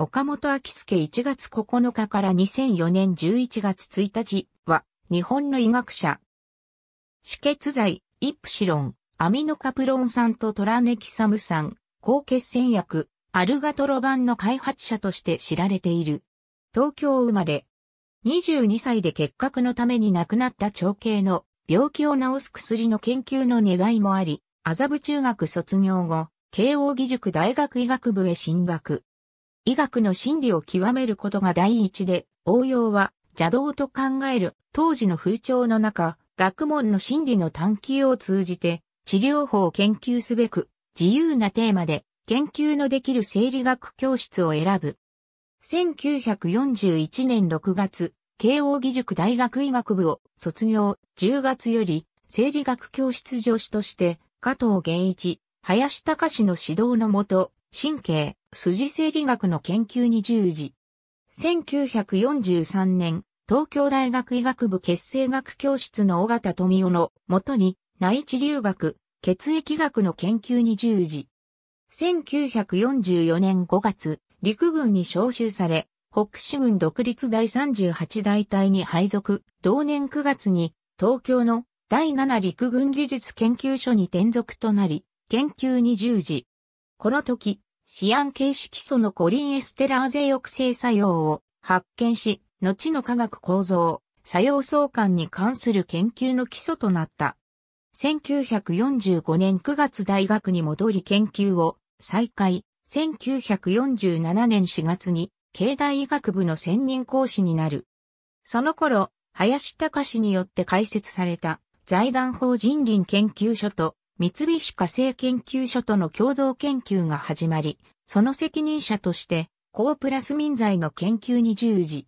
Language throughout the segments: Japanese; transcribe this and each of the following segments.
岡本明介1月9日から2004年11月1日は、日本の医学者。止血剤、イプシロン、アミノカプロン酸とトラネキサム酸、高血栓薬、アルガトロ版の開発者として知られている。東京生まれ。22歳で結核のために亡くなった長兄の病気を治す薬の研究の願いもあり、麻布中学卒業後、慶応義塾大学医学部へ進学。医学の真理を極めることが第一で、応用は邪道と考える当時の風潮の中、学問の真理の探求を通じて、治療法を研究すべく、自由なテーマで研究のできる生理学教室を選ぶ。1941年6月、慶応義塾大学医学部を卒業、10月より、生理学教室助手として、加藤源一、林隆の指導のもと、神経、筋生理学の研究に従事。1943年、東京大学医学部血清学教室の尾形富夫のもとに内地留学、血液学の研究に従事。1944年5月、陸軍に召集され、北市軍独立第38大隊に配属、同年9月に東京の第7陸軍技術研究所に転属となり、研究に従事。この時、シアン形式素のコリンエステラーゼ抑制作用を発見し、後の化学構造、作用相関に関する研究の基礎となった。1945年9月大学に戻り研究を再開、1947年4月に経大医学部の専任講師になる。その頃、林隆によって開設された財団法人林研究所と三菱火星研究所との共同研究が始まり、その責任者として、高プラス民材の研究に従事。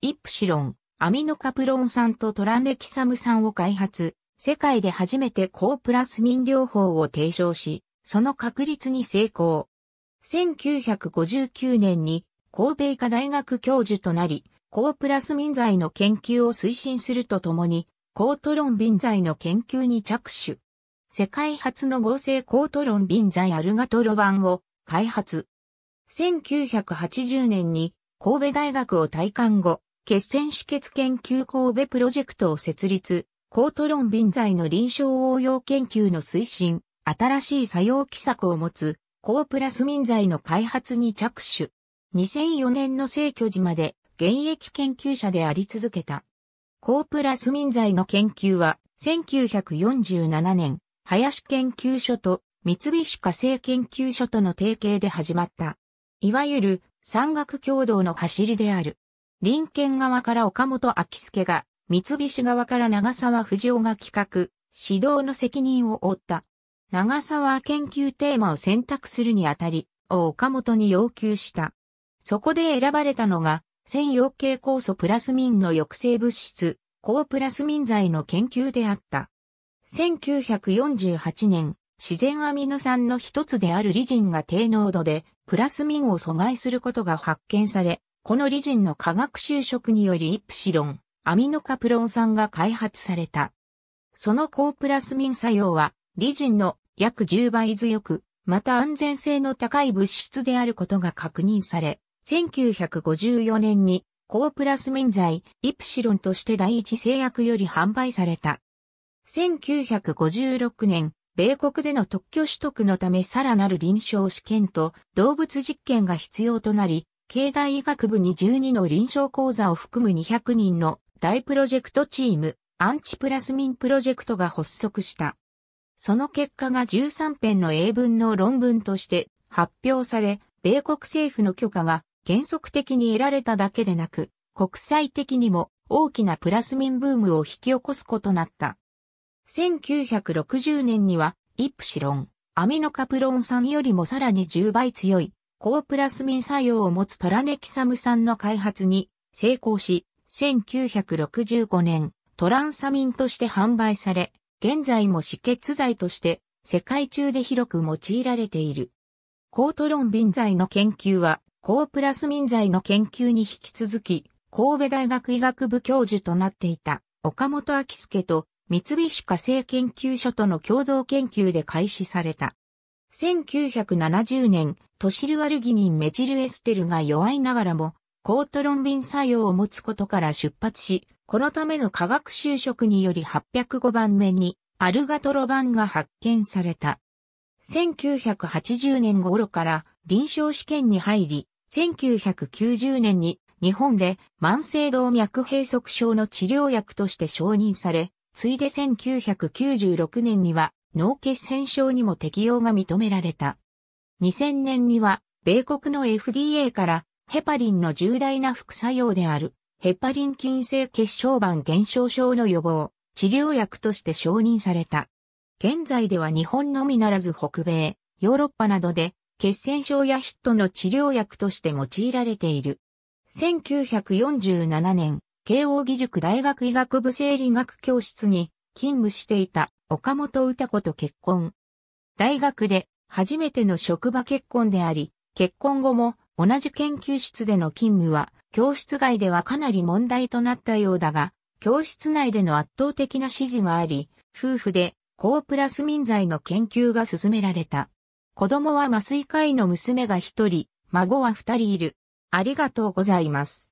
イプシロン、アミノカプロン酸とトランレキサム酸を開発、世界で初めて高プラス民療法を提唱し、その確立に成功。1959年に神戸医科大学教授となり、高プラス民材の研究を推進するとともに、高トロン民材の研究に着手。世界初の合成コートロン臨在アルガトロ版を開発。1980年に神戸大学を退官後、血栓止血研究神戸プロジェクトを設立、コートロン臨在の臨床応用研究の推進、新しい作用規策を持つ、コープラス民剤の開発に着手。2004年の成居時まで現役研究者であり続けた。コープラス民剤の研究は1947年、林研究所と三菱化成研究所との提携で始まった。いわゆる山岳共同の走りである。林県側から岡本昭介が、三菱側から長沢藤夫が企画、指導の責任を負った。長沢研究テーマを選択するにあたり、を岡本に要求した。そこで選ばれたのが、専用系酵素プラスミンの抑制物質、高プラスミン剤の研究であった。1948年、自然アミノ酸の一つであるリジンが低濃度でプラスミンを阻害することが発見され、このリジンの化学修飾によりイプシロン、アミノカプロン酸が開発された。その高プラスミン作用は、リジンの約10倍強く、また安全性の高い物質であることが確認され、1954年に高プラスミン剤イプシロンとして第一製薬より販売された。1956年、米国での特許取得のためさらなる臨床試験と動物実験が必要となり、経大医学部に12の臨床講座を含む200人の大プロジェクトチーム、アンチプラスミンプロジェクトが発足した。その結果が13編の英文の論文として発表され、米国政府の許可が原則的に得られただけでなく、国際的にも大きなプラスミンブームを引き起こすことなった。1960年には、イプシロン、アミノカプロン酸よりもさらに10倍強い、高プラスミン作用を持つトラネキサム酸の開発に成功し、1965年、トランサミンとして販売され、現在も止血剤として世界中で広く用いられている。高トロンビン剤の研究は、高プラスミン剤の研究に引き続き、神戸大学医学部教授となっていた岡本明介と三菱火星研究所との共同研究で開始された。1970年、トシルアルギニンメチルエステルが弱いながらも、コートロンビン作用を持つことから出発し、このための化学修飾により805番目にアルガトロ版が発見された。1980年頃から臨床試験に入り、1990年に日本で慢性動脈閉塞症の治療薬として承認され、ついで1996年には脳血栓症にも適用が認められた。2000年には、米国の FDA からヘパリンの重大な副作用であるヘパリン菌性血小板減少症の予防、治療薬として承認された。現在では日本のみならず北米、ヨーロッパなどで血栓症やヒットの治療薬として用いられている。1947年、慶応義塾大学医学部生理学教室に勤務していた岡本歌子と結婚。大学で初めての職場結婚であり、結婚後も同じ研究室での勤務は教室外ではかなり問題となったようだが、教室内での圧倒的な支持があり、夫婦で高プラス民剤の研究が進められた。子供は麻酔科医の娘が一人、孫は二人いる。ありがとうございます。